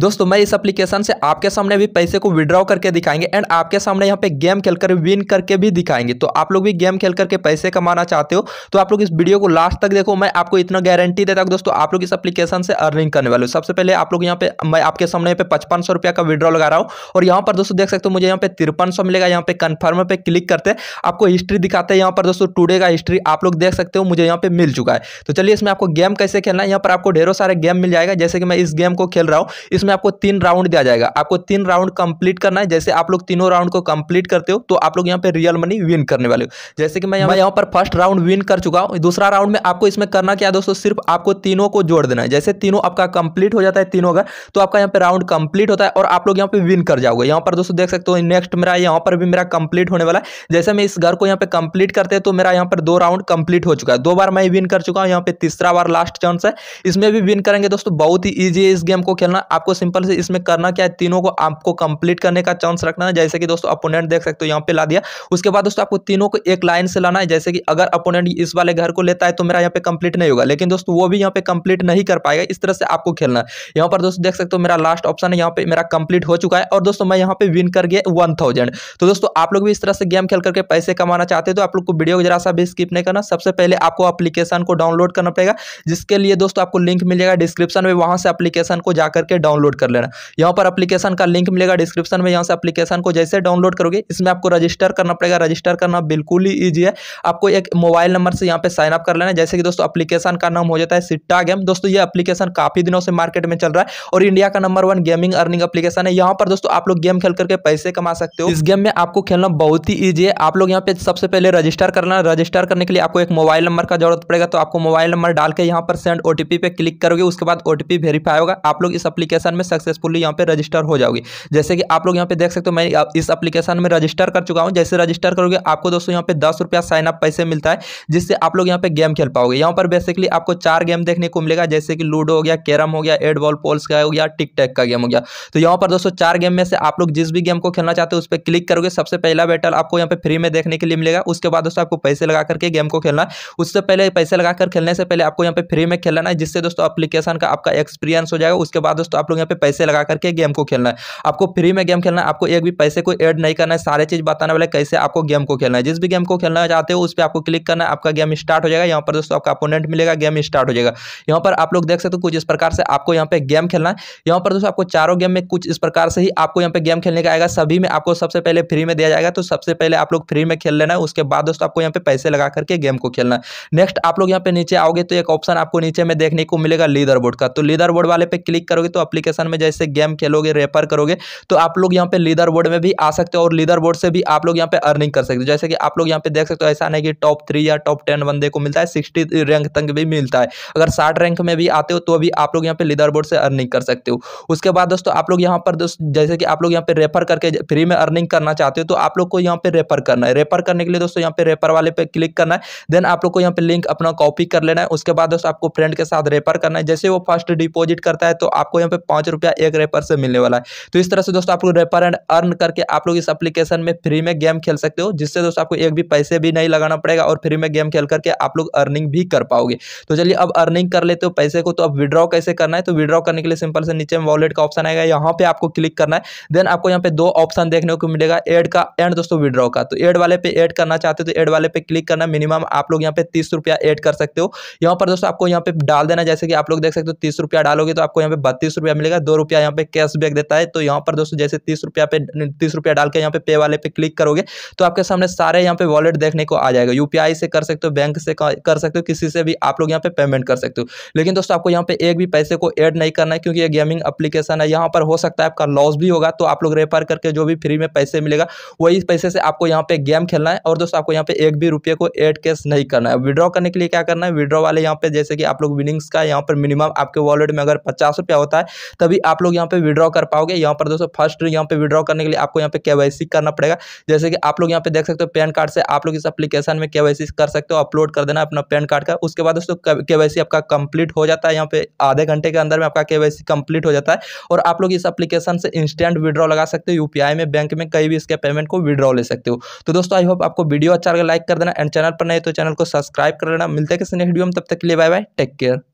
दोस्तों मैं इस एप्लीकेशन से आपके सामने भी पैसे को विड्रॉ करके दिखाएंगे एंड आपके सामने यहाँ पे गेम खेलकर विन करके भी दिखाएंगे तो आप लोग भी गेम खेल करके पैसे कमाना चाहते हो तो आप लोग इस वीडियो को लास्ट तक देखो मैं आपको इतना गारंटी देता हूँ दोस्तों आप लोग इस एप्लीकेशन से अर्निंग करने वाले हो सबसे पहले आप लोग यहाँ पे मैं आपके सामने यहाँ पे पचपन सौ का विड्रॉ लगा रहा हूँ और यहाँ पर दोस्तों देख सकते हो मुझे यहाँ पे तिरपन सौ मिलेगा यहाँ पे कन्फर्म पे क्लिक करते आपको हिस्ट्री दिखाते हैं यहाँ पर दोस्तों टूडे का हिस्ट्री आप लोग देख सकते हो मुझे यहाँ पे मिल चुका है तो चलिए इसमें आपको गेम कैसे खेलना है यहाँ पर आपको ढेरों सारे गेम मिल जाएगा जैसे कि मैं इस गेम को खेल रहा हूँ इसमें आपको तीन राउंड दिया जाएगा आपको तीन राउंड कंप्लीट करना है जैसे आप लोग तीनों राउंड को कंप्लीट करते हो तो आप लोग यहाँ पे रियल मनी विन करने वाले हो जैसे कि मैं यहाँ यहाँ पर फर्स्ट राउंड विन कर चुका हूँ दूसरा राउंड में आपको इसमें करना क्या दोस्तों सिर्फ आपको तीनों को जोड़ देना है जैसे तीनों आपका कंप्लीट हो जाता है तीनों का तो आपका यहाँ पे राउंड कंप्लीट होता है और आप लोग यहाँ पे विन कर जाओगे यहाँ पर दोस्तों देख सकते हो नेक्स्ट मेरा यहाँ पर भी मेरा कंप्लीट होने वाला है जैसे मैं इस घर को यहाँ पे कंप्लीट करते हैं तो मेरा यहाँ पर दो राउंड कंप्लीट हो चुका है दो बार मैं विन कर चुका हूँ यहाँ पे तीसरा बार लास्ट चांस है इसमें भी विन करेंगे दोस्तों बहुत ही ईजी है इस गेम को खेलना आपको आपको सिंपल से इसमें करना क्या है तीनों को आपको कंप्लीट करने का चांस रखना है जैसे कि दोस्तों अपोनेंट देख सकते हो यहाँ पे ला दिया उसके बाद दोस्तों आपको तीनों को एक लाइन से लाना है जैसे कि अगर अपोनेंट इस वाले घर को लेता है तो मेरा यहाँ पे कंप्लीट नहीं होगा लेकिन दोस्तों वो भी यहाँ पे कंप्लीट नहीं कर पाएगा इस तरह से आपको खेलना है यहाँ पर दोस्तों देख सकते हो मेरा लास्ट ऑप्शन है यहाँ पे मेरा कंप्लीट हो चुका है और दोस्तों मैं यहाँ पे विन कर गया वन थाउजेंड तो दोस्तों आप लोग भी इस तरह से गेम खेल करके पैसे कमाना चाहते हैं तो आप लोग को वीडियो को जरा सा भी स्किप नहीं करना सबसे पहले आपको एप्लीकेशन को डाउनलोड करना पड़ेगा जिसके लिए दोस्तों आपको लिंक मिलेगा डिस्क्रिप्शन में वहां से एप्लीकेशन को जाकर के डाउनलोड डाउनलोड कर लेना यहाँ पर अपलीकेशन का लिंक मिलेगा डिस्क्रिप्शन में यहाँ से एप्लीकेशन को जैसे डाउनलोड करोगे इसमें आपको रजिस्टर करना पड़ेगा रजिस्टर करना बिल्कुल ही ईजी है आपको एक मोबाइल नंबर से यहाँ पे साइन अप कर लेना जैसे कि दोस्तों एप्लीकेशन का नाम हो जाता है सिट्टा गेम दोस्तों ये एप्लीकेशन काफी दिनों से मार्केट में चल रहा है और इंडिया का number one gaming earning application है यहाँ पर दोस्तों आप लोग गेम खेल करके पैसे कमा सकते हो इस गेम में आपको खेलना बहुत ही ईजी है आप लोग यहाँ पे सबसे पहले रजिस्टर करना रजिस्टर करने के लिए आपको एक मोबाइल नंबर का जरूरत पड़ेगा तो आपको मोबाइल नंबर डाल के यहाँ पर सेंड ओटीपी पे क्लिक करोगे उसके बाद ओटीपी वेरीफाई होगा आप लोग इस एप्लीकेशन में सक्सेसफुली यहाँ पे रजिस्टर हो जाओगी जैसे कि आप लोग यहाँ पे देख सकते हो मैं इस एप्लीकेशन में रजिस्टर कर चुका हूँ जैसे रजिस्टर करोगे आपको दोस्तों यहाँ पे दस रुपया साइन अप पैसे मिलता है जिससे आप लोग यहाँ पे गेम खेल पाओगे यहाँ पर बेसिकली आपको चार गेम देखने को मिलेगा जैसे कि लूडो हो गया कैरम हो गया एड बॉल पोल्स का हो गया टिक टैक का गेम हो गया तो यहाँ पर दोस्तों चार गेम में से आप लोग जिस भी गेम को खेलना चाहते हो उस पर क्लिक करोगे सबसे पहला बैटल आपको यहाँ पे फ्री में देखने के लिए मिलेगा उसके बाद दोस्तों आपको पैसे लगा करके गेम को खेलना उससे पहले पैसे लगाकर खेलने से पहले आपको यहाँ पे फ्री में खेलना है जिससे दोस्तों एप्लीकेशन का आपका एक्सपीरियंस हो जाएगा उसके बाद दोस्तों आप लोग यहाँ पे पैसे लगा करके गेम को खेलना है आपको फ्री में गेम खेलना है आपको एक भी पैसे को ऐड नहीं करना है सारे चीज़ बताने वाले कैसे आपको गेम को खेलना है जिस भी गेम को खेलना चाहते हो उस पर आपको क्लिक करना है आपका गेम स्टार्ट हो जाएगा यहाँ पर दोस्तों आपका अपोनेंट मिलेगा गेम स्टार्ट हो जाएगा यहाँ पर आप लोग देख सकते हो कुछ इस प्रकार से आपको यहाँ पे गेम खेलना है यहाँ पर दोस्तों आपको चारों गेम में कुछ इस प्रकार से ही आपको यहाँ पे गेम खेलने का आएगा सभी में आपको सबसे पहले फ्री में दिया जाएगा तो सबसे पहले आप लोग फ्री में खेल लेना है उसके बाद दोस्तों आपको यहाँ पे पैसे लगा करके गेम को खेलना है नेक्स्ट आप लोग यहाँ पे नीचे आओगे तो एक ऑप्शन आपको नीचे में देखने को मिलेगा लीडर बोर्ड का तो लीडर बोर्ड वाले पे क्लिक करोगे तो अपलीकेशन एप्लीकेशन में जैसे गेम खेलोगे रेफर करोगे तो आप लोग यहाँ पे लीडर बोर्ड में भी आ सकते हो और लीडर बोर्ड से भी आप लोग यहाँ पे अर्निंग कर सकते हो जैसे कि आप लोग यहाँ पे देख सकते हो ऐसा नहीं कि टॉप थ्री या टॉप टेन बंदे को मिलता है सिक्सटी रैंक तक भी मिलता है अगर साठ रैंक में भी आते हो तो अभी आप लोग यहाँ पे लीडर बोर्ड से अर्निंग कर सकते हो उसके बाद दोस्तों आप लोग यहाँ पर जैसे कि आप लोग यहाँ पे रेफर करके फ्री में अर्निंग करना चाहते हो तो आप लोग को यहाँ पे रेफर करना है रेफर करने के लिए दोस्तों यहाँ पे रेफर वाले पे क्लिक करना है देन आप लोग को यहाँ पे लिंक अपना कॉपी कर लेना है उसके बाद दोस्तों आपको फ्रेंड के साथ रेफर करना है जैसे वो फर्स्ट डिपॉजिट करता है तो आपको यहाँ पे पाँच रुपया एक रेपर से मिलने वाला है तो इस तरह से दोस्तों आप लोग रेपर एंड अर्न करके आप लोग इस एप्लीकेशन में फ्री में गेम खेल सकते हो जिससे दोस्तों आपको एक भी पैसे भी नहीं लगाना पड़ेगा और फ्री में गेम खेल करके आप लोग अर्निंग भी कर पाओगे तो चलिए अब अर्निंग कर लेते हो पैसे को तो अब विड्रॉ कैसे करना है तो विड्रॉ करने के लिए सिंपल से नीचे में वॉलेट का ऑप्शन आएगा यहाँ पे आपको क्लिक करना है देन आपको यहाँ पे दो ऑप्शन देखने को मिलेगा एड का एंड दोस्तों विड्रॉ का तो एड वाले पे एड करना चाहते हो तो एड वाले पे क्लिक करना मिनिमम आप लोग यहाँ पे तीस रुपया एड कर सकते हो यहाँ पर दोस्तों आपको यहाँ पे डाल देना जैसे कि आप लोग देख सकते हो तीस रुपया डालोगे तो आपको यहाँ पे बत्तीस रुपया मिलेगा दो रुपया यहाँ पे कैशबैक देता है तो यहाँ पर दोस्तों जैसे तीस रुपया पे तीस रुपया डाल के यहाँ पे पे वाले पे क्लिक करोगे तो आपके सामने सारे यहाँ पे वॉलेट देखने को आ जाएगा यूपीआई से कर सकते हो बैंक से कर सकते हो किसी से भी आप लोग यहाँ पे पेमेंट कर सकते हो लेकिन दोस्तों आपको यहाँ पे एक भी पैसे को एड नहीं करना है क्योंकि ये गेमिंग अपलीकेशन है यहाँ पर हो सकता है आपका लॉस भी होगा तो आप लोग रेफर करके जो भी फ्री में पैसे मिलेगा वही पैसे से आपको यहाँ पे गेम खेलना है और दोस्तों आपको यहाँ पे एक भी रुपये को एड कैश नहीं करना है विड्रॉ करने के लिए क्या करना है विड्रॉ वाले यहाँ पे जैसे कि आप लोग विनिंग्स का यहाँ पर मिनिमम आपके वॉलेट में अगर पचास रुपया होता है तभी आप लोग यहाँ पे विड्रॉ कर पाओगे यहाँ पर दोस्तों फर्स्ट यहाँ पे विड्रॉ करने के लिए आपको यहाँ पे के करना पड़ेगा जैसे कि आप लोग यहाँ पे देख सकते हो पैन कार्ड से आप लोग इस अपलीकेशन में के कर सकते हो अपलोड कर देना अपना पैन कार्ड का उसके बाद दोस्तों के आपका कंप्लीट हो जाता है यहाँ पे आधे घंटे के अंदर में आपका के कंप्लीट हो जाता है और आप लोग इस अपलीकेशन से इंस्टेंट विड्रॉ लगा सकते हो यूपीआई में बैंक में कहीं भी इसके पेमेंट को विड्रॉ ले सकते हो तो दोस्तों आई होप आपको वीडियो अच्छा लगा लाइक कर देना एंड चैनल पर नहीं तो चैनल को सब्सक्राइब कर लेना मिलते हैं किसी नेक्स्ट वीडियो में तब तक के लिए बाय बाय टेक केयर